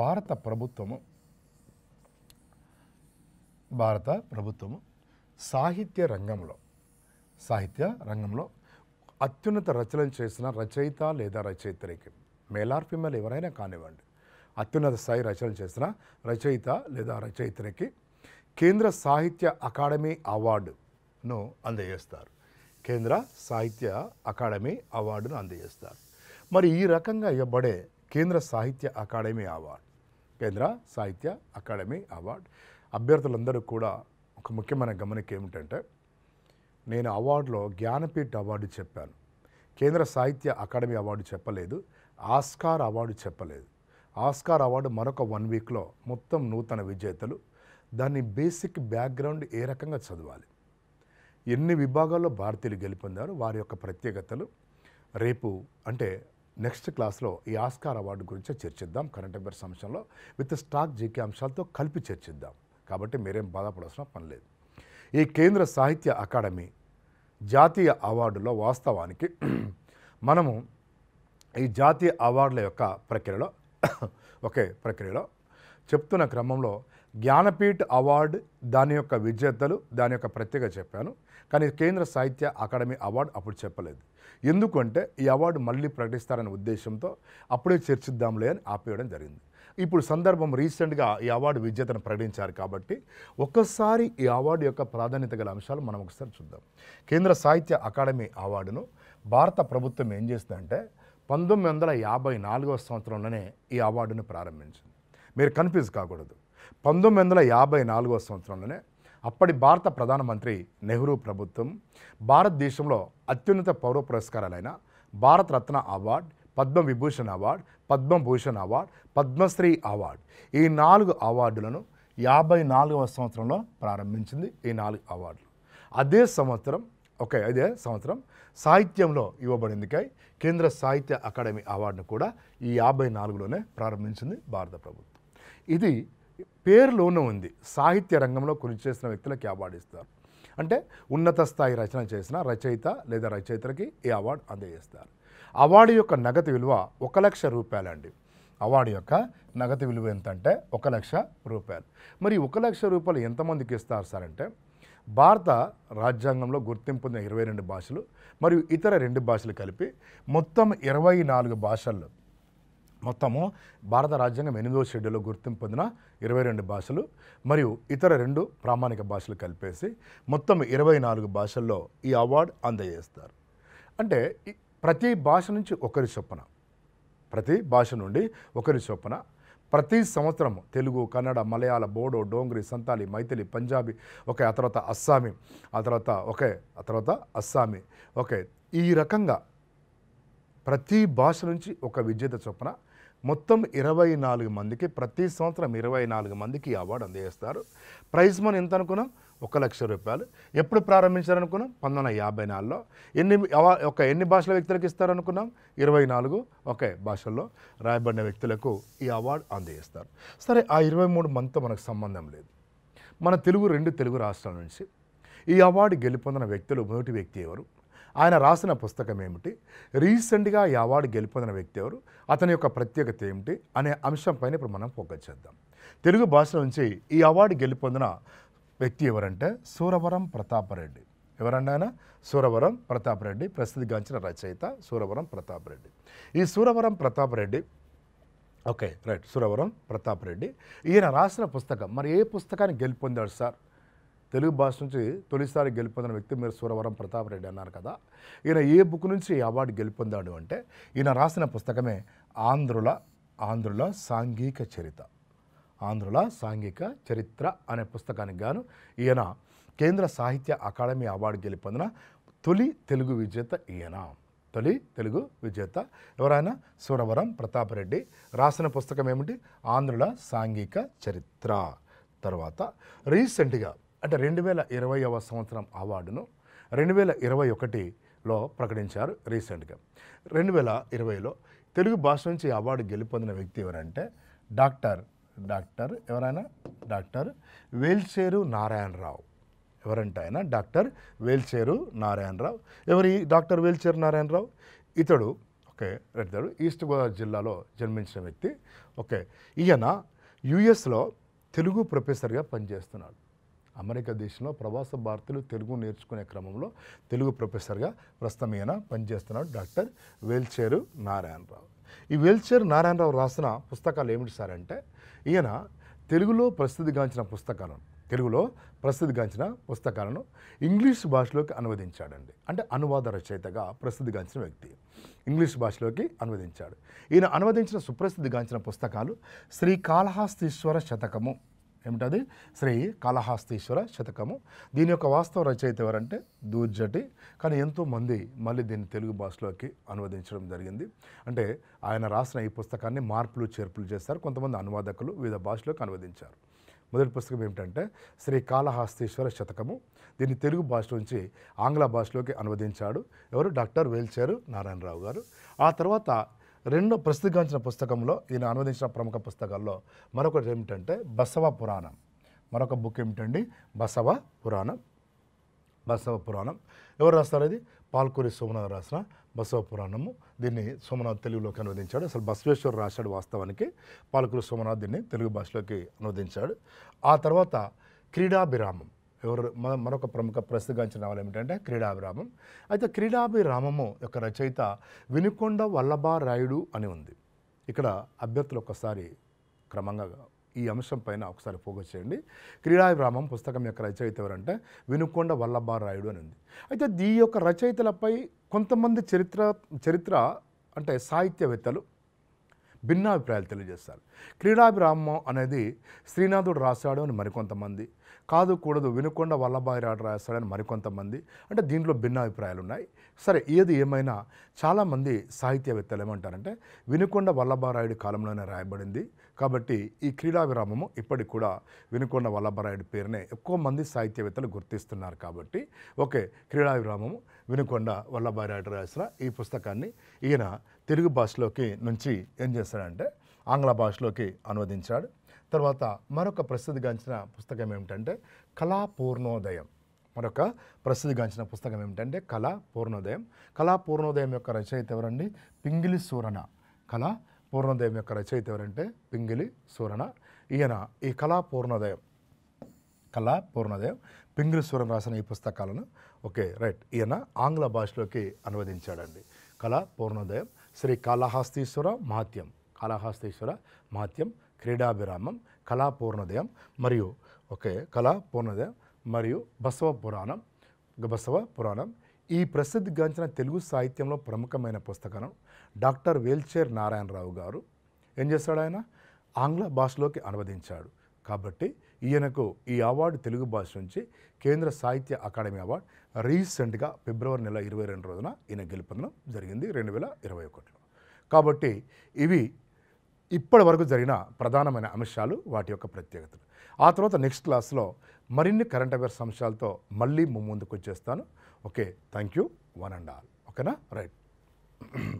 భారత ప్రభుత్వము భారత ప్రభుత్వము సాహిత్య రంగంలో సాహిత్య రంగంలో అత్యున్నత రచనలు చేసిన రచయిత లేదా రచయిత్రికి మేలార్ ఫిమేల్ ఎవరైనా కానివ్వండి అత్యున్నత స్థాయి రచనలు చేసిన రచయిత లేదా రచయిత్రికి కేంద్ర సాహిత్య అకాడమీ అవార్డును అందజేస్తారు కేంద్ర సాహిత్య అకాడమీ అవార్డును అందజేస్తారు మరి ఈ రకంగా ఇవ్వబడే కేంద్ర సాహిత్య అకాడమీ అవార్డు కేంద్ర సాహిత్య అకాడమీ అవార్డు అభ్యర్థులందరూ కూడా ఒక ముఖ్యమైన గమనిక ఏమిటంటే నేను అవార్డులో జ్ఞానపీఠ అవార్డు చెప్పాను కేంద్ర సాహిత్య అకాడమీ అవార్డు చెప్పలేదు ఆస్కార్ అవార్డు చెప్పలేదు ఆస్కార్ అవార్డు మరొక వన్ వీక్లో మొత్తం నూతన విజేతలు దాన్ని బేసిక్ బ్యాక్గ్రౌండ్ ఏ రకంగా చదవాలి ఎన్ని విభాగాల్లో భారతీయులు గెలుపొందారు వారి యొక్క ప్రత్యేకతలు రేపు అంటే నెక్స్ట్ క్లాస్లో ఈ ఆస్కార్ అవార్డు గురించి చర్చిద్దాం కరెంట్ అఫేర్స్ అంశంలో విత్ స్టాక్ జీకే అంశాలతో కలిపి చర్చిద్దాం కాబట్టి మీరేం బాధపడాల్సిన పని లేదు ఈ కేంద్ర సాహిత్య అకాడమీ జాతీయ అవార్డులో వాస్తవానికి మనము ఈ జాతీయ అవార్డుల యొక్క ప్రక్రియలో ఒకే ప్రక్రియలో చెప్తున్న క్రమంలో జ్ఞానపీఠ్ అవార్డు దాని యొక్క విజేతలు దాని యొక్క ప్రత్యేక చెప్పాను కానీ కేంద్ర సాహిత్య అకాడమీ అవార్డు అప్పుడు చెప్పలేదు ఎందుకంటే ఈ అవార్డు మళ్ళీ ప్రకటిస్తారనే ఉద్దేశంతో అప్పుడే చర్చిద్దాంలే అని ఆపేయడం జరిగింది ఇప్పుడు సందర్భం రీసెంట్గా ఈ అవార్డు విజేతను ప్రకటించారు కాబట్టి ఒక్కసారి ఈ అవార్డు యొక్క ప్రాధాన్యత గల అంశాలు మనం ఒకసారి చూద్దాం కేంద్ర సాహిత్య అకాడమీ అవార్డును భారత ప్రభుత్వం ఏం చేసిందంటే పంతొమ్మిది వందల యాభై నాలుగవ సంవత్సరంలోనే ఈ అవార్డును ప్రారంభించింది మీరు కన్ఫ్యూజ్ కాకూడదు పంతొమ్మిది వందల యాభై నాలుగో సంవత్సరంలోనే అప్పటి భారత ప్రధానమంత్రి నెహ్రూ ప్రభుత్వం భారతదేశంలో అత్యున్నత పౌర పురస్కారాలైన Bharat Ratna award Padma Vibhushan award Padma Bhushan award Padma Shri award ఈ నాలుగు అవార్డులను యాభై నాలుగవ సంవత్సరంలో ప్రారంభించింది ఈ నాలుగు అవార్డులు అదే సంవత్సరం ఓకే అదే సంవత్సరం సాహిత్యంలో ఇవ్వబడిందికై కేంద్ర సాహిత్య అకాడమీ అవార్డును కూడా ఈ యాభై నాలుగులోనే ప్రారంభించింది భారత ప్రభుత్వం ఇది పేరులోనే ఉంది సాహిత్య రంగంలో కృషి చేసిన వ్యక్తులకి అవార్డు ఇస్తారు అంటే ఉన్నత స్థాయి రచన చేసిన రచయిత లేదా రచయితలకి ఈ అవార్డు అందజేస్తారు అవార్డు యొక్క నగదు విలువ ఒక లక్ష రూపాయలండి అవార్డు యొక్క నగదు విలువ ఎంతంటే ఒక లక్ష రూపాయలు మరి ఒక లక్ష రూపాయలు ఎంతమందికి ఇస్తారు సార్ అంటే భారత రాజ్యాంగంలో గుర్తింపున్న ఇరవై రెండు భాషలు మరియు ఇతర రెండు భాషలు కలిపి మొత్తం ఇరవై నాలుగు భాషల్లో మొత్తము భారత రాజ్యాంగం ఎనిమిదవ షెడ్యూల్లో గుర్తింపు పొందిన ఇరవై రెండు భాషలు మరియు ఇతర రెండు ప్రామాణిక భాషలు కలిపేసి మొత్తం ఇరవై నాలుగు భాషల్లో ఈ అవార్డు అందజేస్తారు అంటే ప్రతి భాష నుంచి ఒకరి చొప్పున ప్రతి భాష నుండి ఒకరి చొప్పున ప్రతి సంవత్సరం తెలుగు కన్నడ మలయాళ బోడో డోంగ్రి సంతాలి మైథిలి పంజాబీ ఒకే ఆ తర్వాత అస్సామీ ఆ తర్వాత ఒకే ఆ తర్వాత అస్సామీ ఒకే ఈ రకంగా ప్రతి భాష నుంచి ఒక విజేత చొప్పున మొత్తం ఇరవై నాలుగు మందికి ప్రతి సంవత్సరం ఇరవై నాలుగు మందికి ఈ అవార్డు అందజేస్తారు ప్రైజ్ మనీ ఎంత అనుకున్నాం ఒక లక్ష రూపాయలు ఎప్పుడు ప్రారంభించారనుకున్నాం పంతొమ్మిది వందల యాభై నాలుగులో ఎన్ని ఒక ఎన్ని భాషల వ్యక్తులకు ఇస్తారనుకున్నాం ఇరవై నాలుగు ఒకే భాషల్లో రాయబడిన వ్యక్తులకు ఈ అవార్డు అందజేస్తారు సరే ఆ ఇరవై మూడు మందితో మనకు సంబంధం లేదు మన తెలుగు రెండు తెలుగు రాష్ట్రాల నుంచి ఈ అవార్డు గెలుపొందిన వ్యక్తులు మొదటి వ్యక్తి ఎవరు ఆయన రాసిన పుస్తకం ఏమిటి రీసెంట్గా ఈ అవార్డు గెలుపొందిన వ్యక్తి ఎవరు అతని యొక్క ప్రత్యేకత ఏమిటి అనే అంశంపైన ఇప్పుడు మనం ఫోకస్ చేద్దాం తెలుగు భాష నుంచి ఈ అవార్డు గెలుపొందిన వ్యక్తి ఎవరంటే సూరవరం ప్రతాపరెడ్డి ఎవరన్నా ఆయన సూరవరం ప్రతాపరెడ్డి ప్రసిద్ధిగాంచిన రచయిత సూరవరం ప్రతాపరెడ్డి ఈ సూరవరం ప్రతాపరెడ్డి ఓకే రైట్ సూరవరం ప్రతాపరెడ్డి ఈయన రాసిన పుస్తకం మరి ఏ పుస్తకాన్ని గెలుపొందాడు సార్ తెలుగు భాష నుంచి తొలిసారి గెలుపొందిన వ్యక్తి మీరు సూరవరం ప్రతాప్ రెడ్డి అన్నారు కదా ఈయన ఏ బుక్ నుంచి అవార్డు గెలుపొందాడు అంటే ఈయన రాసిన పుస్తకమే ఆంధ్రుల ఆంధ్రుల సాంఘిక చరిత్ర ఆంధ్రుల సాంఘిక చరిత్ర అనే పుస్తకానికి గాను ఈయన కేంద్ర సాహిత్య అకాడమీ అవార్డు గెలుపొందిన తొలి తెలుగు విజేత ఈయన తొలి తెలుగు విజేత ఎవరైనా ప్రతాప్ ప్రతాపరెడ్డి రాసిన పుస్తకం ఏమిటి ఆంధ్రుల సాంఘిక చరిత్ర తర్వాత రీసెంట్గా అంటే రెండు వేల ఇరవైవ సంవత్సరం అవార్డును రెండు వేల ఇరవై ఒకటిలో ప్రకటించారు రీసెంట్గా రెండు వేల ఇరవైలో తెలుగు భాష నుంచి అవార్డు గెలుపొందిన వ్యక్తి ఎవరంటే డాక్టర్ డాక్టర్ ఎవరైనా డాక్టర్ వేల్చేరు నారాయణరావు ఎవరంటే ఆయన డాక్టర్ వేల్చేరు నారాయణరావు ఎవరి డాక్టర్ వేల్చేరు నారాయణరావు ఇతడు ఓకే రెడ్దాడు ఈస్ట్ గోదావరి జిల్లాలో జన్మించిన వ్యక్తి ఓకే ఈయన యుఎస్లో తెలుగు ప్రొఫెసర్గా పనిచేస్తున్నాడు అమెరికా దేశంలో ప్రవాస భారతీయులు తెలుగు నేర్చుకునే క్రమంలో తెలుగు ప్రొఫెసర్గా ప్రస్తుతం ఈయన పనిచేస్తున్నాడు డాక్టర్ వేల్చేరు నారాయణరావు ఈ వేల్చేరు నారాయణరావు రాసిన పుస్తకాలు ఏమిటి సార్ అంటే ఈయన తెలుగులో ప్రసిద్ధిగాంచిన పుస్తకాలను తెలుగులో ప్రసిద్ధిగాంచిన పుస్తకాలను ఇంగ్లీష్ భాషలోకి అనువదించాడండి అంటే అనువాద రచయితగా ప్రసిద్ధిగాంచిన వ్యక్తి ఇంగ్లీష్ భాషలోకి అనువదించాడు ఈయన అనువదించిన సుప్రసిద్ధిగాంచిన పుస్తకాలు శ్రీకాళహస్తీశ్వర శతకము ఏమిటది శ్రీ కాళహస్తీశ్వర శతకము దీని యొక్క వాస్తవ రచయిత ఎవరంటే దూర్జటి కానీ ఎంతోమంది మళ్ళీ దీన్ని తెలుగు భాషలోకి అనువదించడం జరిగింది అంటే ఆయన రాసిన ఈ పుస్తకాన్ని మార్పులు చేర్పులు చేస్తారు కొంతమంది అనువాదకులు వివిధ భాషలోకి అనువదించారు మొదటి పుస్తకం ఏమిటంటే శ్రీ కాళహస్తీశ్వర శతకము దీన్ని తెలుగు భాష నుంచి ఆంగ్ల భాషలోకి అనువదించాడు ఎవరు డాక్టర్ వేల్చేరు నారాయణరావు గారు ఆ తర్వాత రెండో గాంచిన పుస్తకంలో ఈయన అనువదించిన ప్రముఖ పుస్తకాల్లో మరొకటి ఏమిటంటే బసవ పురాణం మరొక బుక్ ఏమిటండి బసవ పురాణం బసవ పురాణం ఎవరు రాస్తారు ఇది పాల్కూరి సోమనాథ్ రాసిన బసవ పురాణము దీన్ని సోమనాథ్ తెలుగులోకి అనువదించాడు అసలు బసవేశ్వరు రాశాడు వాస్తవానికి పాల్కూరి సోమనాథ్ దీన్ని తెలుగు భాషలోకి అనువదించాడు ఆ తర్వాత క్రీడాభిరామం ఎవరు మరొక ప్రముఖ ప్రసిద్ధిగాంచిన వాళ్ళు ఏమిటంటే క్రీడాభిరామం అయితే క్రీడాభిరామము యొక్క రచయిత వినుకొండ వల్లభారాయుడు అని ఉంది ఇక్కడ అభ్యర్థులు ఒక్కసారి క్రమంగా ఈ అంశం పైన ఒకసారి ఫోకస్ చేయండి క్రీడాభిరామం పుస్తకం యొక్క రచయిత ఎవరంటే వినుకొండ వల్లభారాయుడు అని ఉంది అయితే దీ యొక్క రచయితలపై కొంతమంది చరిత్ర చరిత్ర అంటే సాహిత్యవేత్తలు భిన్నాభిప్రాయాలు తెలియజేస్తారు క్రీడాభిరామం అనేది శ్రీనాథుడు రాశాడు అని మరికొంతమంది కాదు కూడదు వినుకొండ వల్లభాయ్ రాడు రాస్తాడని మరికొంతమంది అంటే దీంట్లో భిన్న అభిప్రాయాలు ఉన్నాయి సరే ఏది ఏమైనా చాలామంది సాహిత్యవేత్తలు ఏమంటారంటే వినుకొండ వల్లభారాయుడు కాలంలోనే రాయబడింది కాబట్టి ఈ క్రీడా విరామము ఇప్పటికి కూడా వినుకొండ వల్లభారాయుడు పేరునే ఎక్కువ మంది సాహిత్యవేత్తలు గుర్తిస్తున్నారు కాబట్టి ఓకే క్రీడా విరామము వినుకొండ వల్లభారాయుడు రాసిన ఈ పుస్తకాన్ని ఈయన తెలుగు భాషలోకి నుంచి ఏం చేస్తాడంటే ఆంగ్ల భాషలోకి అనువదించాడు తర్వాత మరొక ప్రసిద్ధిగాంచిన పుస్తకం ఏమిటంటే కళా పూర్ణోదయం మరొక ప్రసిద్ధిగాంచిన పుస్తకం ఏమిటంటే కళా పూర్ణోదయం కళా పూర్ణోదయం యొక్క రచయిత ఎవరండి పింగిలి సూరణ కళా పూర్ణోదయం యొక్క రచయిత ఎవరంటే పింగిలి సూరణ ఈయన ఈ కళా పూర్ణోదయం కళా పూర్ణోదయం పింగిలి సూరణ రాసిన ఈ పుస్తకాలను ఓకే రైట్ ఈయన ఆంగ్ల భాషలోకి అనువదించాడండి కళా పూర్ణోదయం శ్రీ కాళహాస్తీశ్వర మహత్యం కాళహాస్తీశ్వర మహత్యం క్రీడాభిరామం కళా మరియు ఓకే కళా పూర్ణోదయం మరియు బసవ పురాణం బసవ పురాణం ఈ ప్రసిద్ధి గాంచిన తెలుగు సాహిత్యంలో ప్రముఖమైన పుస్తకం డాక్టర్ వేల్చేర్ నారాయణరావు గారు ఏం చేశాడు ఆయన ఆంగ్ల భాషలోకి అనువదించాడు కాబట్టి ఈయనకు ఈ అవార్డు తెలుగు భాష నుంచి కేంద్ర సాహిత్య అకాడమీ అవార్డు రీసెంట్గా ఫిబ్రవరి నెల ఇరవై రెండు రోజున ఈయన గెలుపొందడం జరిగింది రెండు వేల ఇరవై ఒకటిలో కాబట్టి ఇవి ఇప్పటి వరకు జరిగిన ప్రధానమైన అంశాలు వాటి యొక్క ప్రత్యేకతలు ఆ తర్వాత నెక్స్ట్ క్లాస్లో మరిన్ని కరెంట్ అఫేర్స్ అంశాలతో మళ్ళీ ముందుకు వచ్చేస్తాను okay thank you one and all ఓకేనా రైట్